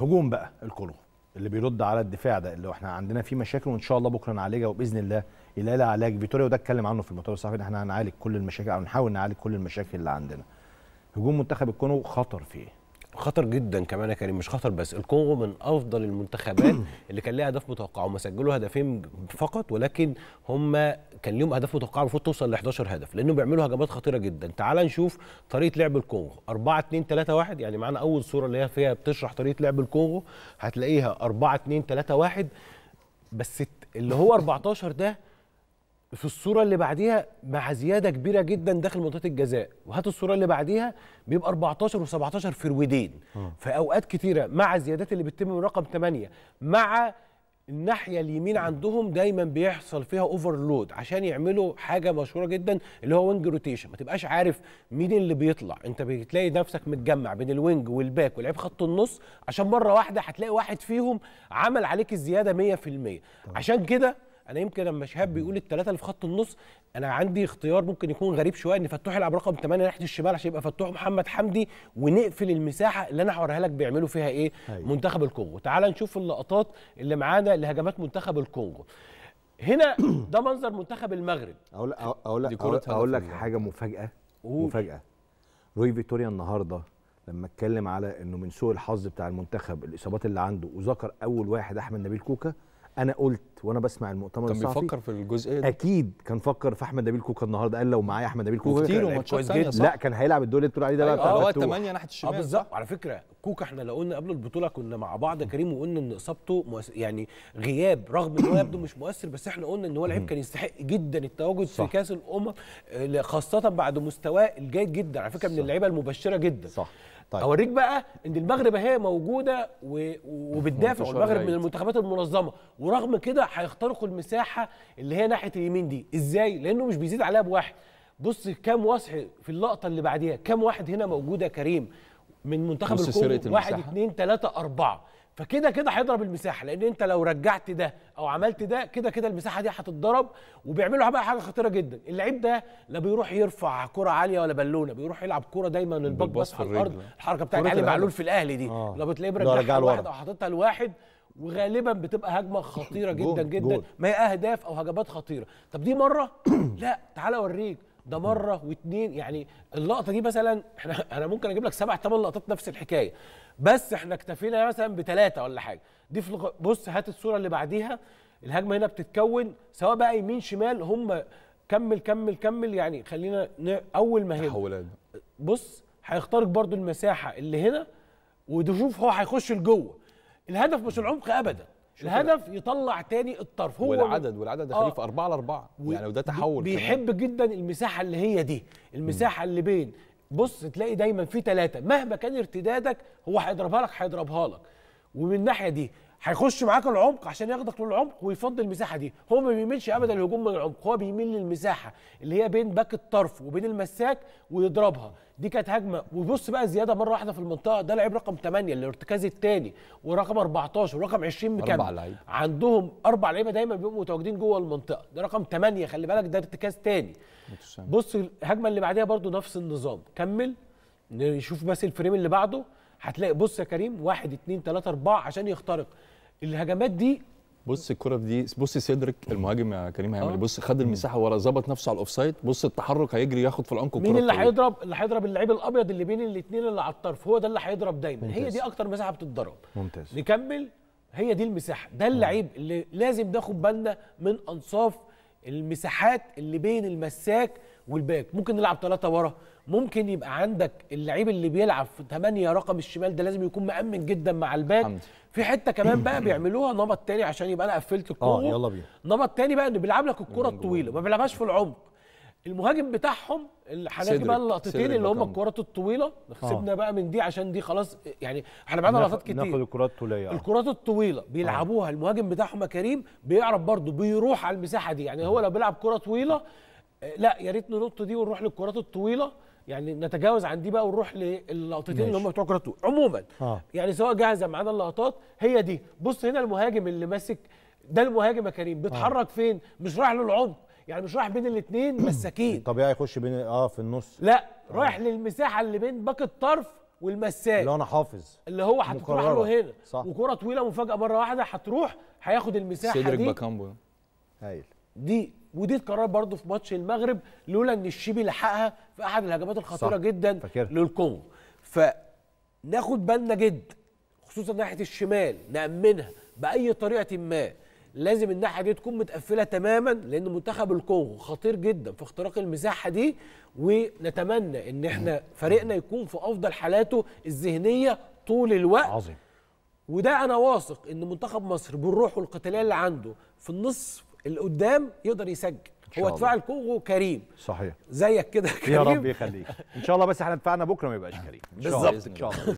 هجوم بقى الكونغو اللي بيرد على الدفاع ده اللي احنا عندنا فيه مشاكل وان شاء الله بكره نعالجها وباذن الله الى لها علاج فيتوريا وده اتكلم عنه في المؤتمر الصحفي ان احنا هنعالج كل المشاكل او نحاول نعالج كل المشاكل اللي عندنا. هجوم منتخب الكونغو خطر فيه خطر جدا كمان يا كريم مش خطر بس الكونغو من افضل المنتخبات اللي كان ليها اهداف متوقعه هم سجلوا هدفين فقط ولكن هم كان ليهم اهداف متوقعه المفروض توصل ل 11 هدف لانهم بيعملوا هجمات خطيره جدا تعال نشوف طريقه لعب الكونغو 4 2 3 1 يعني معانا اول صوره اللي هي فيها بتشرح طريقه لعب الكونغو هتلاقيها 4 2 3 1 بس اللي هو 14 ده في الصوره اللي بعديها مع زياده كبيره جدا داخل منطقه الجزاء وهات الصوره اللي بعديها بيبقى 14 و17 في الودين في اوقات كتيره مع الزيادات اللي بتتم من رقم 8 مع الناحيه اليمين عندهم دايما بيحصل فيها اوفرلود عشان يعملوا حاجه مشهوره جدا اللي هو وينج روتيشن ما تبقاش عارف مين اللي بيطلع انت بتلاقي نفسك متجمع بين الوينج والباك ولعيب خط النص عشان مره واحده هتلاقي واحد فيهم عمل عليك الزياده 100% طيب. عشان كده انا يمكن لما شهاب بيقول الثلاثه اللي في خط النص انا عندي اختيار ممكن يكون غريب شويه ان فتوح يلعب رقم 8 ناحيه الشمال عشان يبقى فتوح محمد حمدي ونقفل المساحه اللي انا هوريها لك بيعملوا فيها ايه هاي. أيوة. منتخب الكونغو تعال نشوف اللقطات اللي معانا لهجمات منتخب الكونغو هنا ده منظر منتخب المغرب اقول اقول اقول, أقول لك يعني. حاجه مفاجاه أوه. مفاجاه روي فيتوريا النهارده لما اتكلم على انه من سوء الحظ بتاع المنتخب الاصابات اللي عنده وذكر اول واحد احمد نبيل كوكا انا قلت وانا بسمع المؤتمر كان بيفكر في الجزئيه اكيد كان فكر في احمد نبيل كوكا النهارده قال لو معايا احمد نبيل كوكا كتير وماتشات ثانيه صح لا كان هيلعب الدور اللي بتقول عليه ده بقى أيوة، هو أيوة، اه 8 ناحيه الشمال اه بالظبط على فكره كوكا احنا لو قلنا قبل البطوله كنا مع بعض كريم وقلنا ان اصابته مؤس... يعني غياب رغم ان هو يبدو مش مؤثر بس احنا قلنا ان هو لعيب كان يستحق جدا التواجد صح. في كاس الامم خاصه بعد مستواه الجيد جدا على فكره من اللعيبه المبشره جدا صح طيب. اوريك بقى ان المغرب اهي موجوده و... وبتدافع المغرب من المنتخبات المنظمه ورغم كده هيخترقوا المساحه اللي هي ناحيه اليمين دي ازاي لانه مش بيزيد عليها بواحد بص كام وصح في اللقطه اللي بعديها كام واحد هنا موجوده كريم من منتخب الكونغو واحد اثنين ثلاثة أربعة فكده كده هيضرب المساحه لان انت لو رجعت ده او عملت ده كده كده المساحه دي هتتضرب وبيعملوا بقى حاجه خطيره جدا اللعيب ده لا بيروح يرفع كره عاليه ولا بالونه بيروح يلعب كره دايما للباك بس على الارض الحركه بتاعت علي معلول في الاهلي دي آه. لو بتلاقيه برجع لواحد او حاططها لواحد وغالبا بتبقى هجمه خطيره جدا جدا ما هي اهداف او هجمات خطيره طب دي مره لا تعالى اوريك ده مره واثنين يعني اللقطه دي مثلا احنا انا ممكن اجيب لك سبع ثمان لقطات نفس الحكايه بس احنا اكتفينا مثلا بثلاثه ولا حاجه دي في بص هات الصوره اللي بعديها الهجمه هنا بتتكون سواء بقى يمين شمال هم كمل كمل كمل يعني خلينا اول ما هنا بص هيخترق برضو المساحه اللي هنا وتشوف هو هيخش لجوه الهدف مش العمق ابدا الهدف يطلع تاني الطرف هو والعدد والعدد داخلين في 4 على 4 يعني وده تحول بيحب كمان. جدا المساحه اللي هي دي المساحه م. اللي بين بص تلاقي دايما في ثلاثه مهما كان ارتدادك هو هيضربها لك هيضربها لك ومن الناحيه دي هيخش معاك العمق عشان ياخدك طول العمق ويفضي المساحه دي هو ما بيميلش ابدا الهجوم من العمق هو بيميل للمساحه اللي هي بين باك الطرف وبين المساك ويضربها دي كانت هجمه وبص بقى زياده مره واحده في المنطقه ده لعيب رقم 8 الارتكاز الثاني ورقم 14 ورقم 20 مكمل عندهم اربع لعيبه دايما بيبقوا متواجدين جوه المنطقه ده رقم 8 خلي بالك ده ارتكاز ثاني بص الهجمه اللي بعديها برده نفس النظام كمل نشوف بس الفريم اللي بعده هتلاقي بص يا كريم واحد اتنين تلاته اربعه عشان يخترق الهجمات دي بص الكره دي بص سيدريك المهاجم يا كريم هيعمل إيه. آه. بص خد المساحه ورا ظبط نفسه على الاوفسايد بص التحرك هيجري ياخد في العمق مين اللي هيضرب اللي هيضرب اللعيب الابيض اللي بين الاثنين اللي على الطرف هو ده اللي هيضرب دايما ممتاز. هي دي اكتر مساحه بتتضرب ممتاز نكمل هي دي المساحه ده اللعيب اللي لازم ناخد بالنا من انصاف المساحات اللي بين المساك والباك ممكن نلعب ثلاثة ورا ممكن يبقى عندك اللعيب اللي بيلعب في 8 رقم الشمال ده لازم يكون مأمن جدا مع الباك في حته كمان بقى بيعملوها نمط تاني عشان يبقى انا قفلت آه، الكوره اه يلا بينا نمط تاني بقى انه بيلعب لك الكوره الطويله ما بيلعبهاش في العمق المهاجم بتاعهم اللي هنلاقي بقى اللقطتين اللي هم الكرات الطويله آه. سيبنا بقى من دي عشان دي خلاص يعني احنا معانا لقطات كتير ناخد الكرات الطوليه آه. الكرات الطويله بيلعبوها آه. المهاجم بتاعهم كريم بيعرف برده بيروح على المساحه دي يعني هو لو بيلعب كره طويله آه، لا يا ريت ننط دي ونروح للكرات الطويله يعني نتجاوز عن دي بقى ونروح للقطتين اللي هم بتوع كرات طويله عموما آه. يعني سواء جاهزه معانا اللقطات هي دي بص هنا المهاجم اللي ماسك ده المهاجم يا كريم آه. بيتحرك آه. فين مش رايح للعمق يعني مش رايح بين الاثنين مساكين طبيعي يخش بين اه في النص لا آه. رايح للمساحه اللي بين باك الطرف والمساك اللي انا حافظ اللي هو هتروح له هنا صح. وكره طويله مفاجاه مره واحده هتروح هياخد المساحه سيدريك دي باكامبو هايل دي ودي اتكرر برضه في ماتش المغرب لولا ان الشيبي لحقها في احد الهجمات الخطيره صح. جدا فكرة. للكونغو فناخد بالنا جدا خصوصا ناحيه الشمال نامنها باي طريقه ما لازم الناحيه دي تكون متقفله تماما لان منتخب الكونغو خطير جدا في اختراق المساحه دي ونتمنى ان احنا فريقنا يكون في افضل حالاته الذهنيه طول الوقت عظيم وده انا واثق ان منتخب مصر بالروح والقتاليه اللي عنده في النصف اللي قدام يقدر يسجل هو دفاع الكونغو كريم صحيح زيك كده كريم يا رب يخليك ان شاء الله بس احنا دفاعنا بكره ما يبقاش كريم بالظبط ان شاء الله